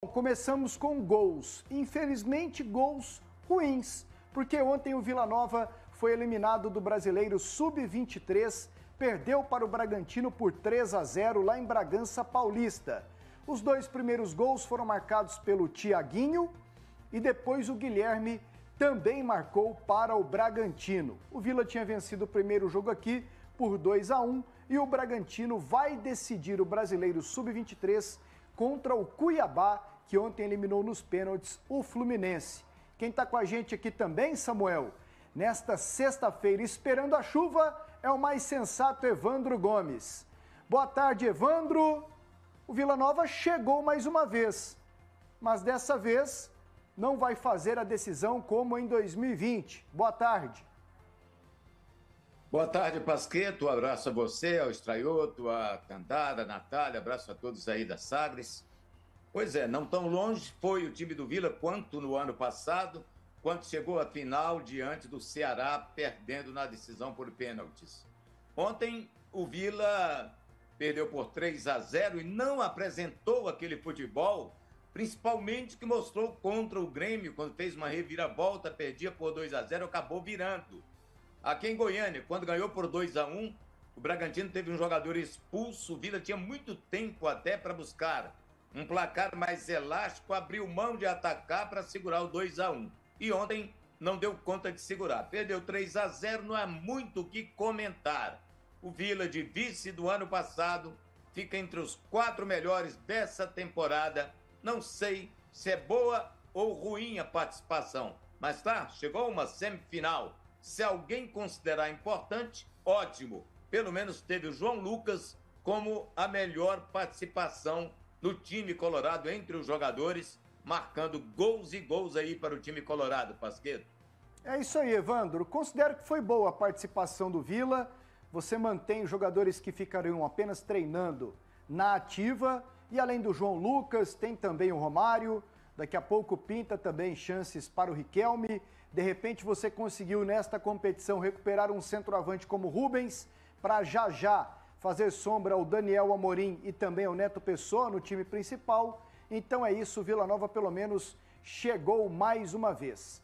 Começamos com gols. Infelizmente, gols ruins, porque ontem o Vila Nova foi eliminado do Brasileiro Sub-23, perdeu para o Bragantino por 3 a 0 lá em Bragança Paulista. Os dois primeiros gols foram marcados pelo Tiaguinho e depois o Guilherme também marcou para o Bragantino. O Vila tinha vencido o primeiro jogo aqui por 2 a 1 e o Bragantino vai decidir o Brasileiro Sub-23 contra o Cuiabá, que ontem eliminou nos pênaltis o Fluminense. Quem está com a gente aqui também, Samuel, nesta sexta-feira, esperando a chuva, é o mais sensato Evandro Gomes. Boa tarde, Evandro. O Vila Nova chegou mais uma vez, mas dessa vez não vai fazer a decisão como em 2020. Boa tarde. Boa tarde, Pasqueto. Abraço a você, ao Estraioto, a Candada, a Natália. Abraço a todos aí da Sagres. Pois é, não tão longe foi o time do Vila quanto no ano passado, quando chegou à final diante do Ceará, perdendo na decisão por pênaltis. Ontem, o Vila perdeu por 3 a 0 e não apresentou aquele futebol, principalmente que mostrou contra o Grêmio, quando fez uma reviravolta, perdia por 2 a 0 acabou virando Aqui em Goiânia, quando ganhou por 2 a 1 o Bragantino teve um jogador expulso. O Vila tinha muito tempo até para buscar um placar mais elástico, abriu mão de atacar para segurar o 2 a 1 E ontem não deu conta de segurar. Perdeu 3 a 0 não há muito o que comentar. O Vila, de vice do ano passado, fica entre os quatro melhores dessa temporada. Não sei se é boa ou ruim a participação, mas tá, chegou uma semifinal se alguém considerar importante, ótimo. Pelo menos teve o João Lucas como a melhor participação no time colorado entre os jogadores, marcando gols e gols aí para o time colorado, Pasqueto. É isso aí, Evandro. Considero que foi boa a participação do Vila. Você mantém jogadores que ficariam apenas treinando na ativa. E além do João Lucas, tem também o Romário, Daqui a pouco pinta também chances para o Riquelme. De repente você conseguiu nesta competição recuperar um centroavante como Rubens para já já fazer sombra ao Daniel Amorim e também ao Neto Pessoa no time principal. Então é isso, Vila Nova pelo menos chegou mais uma vez.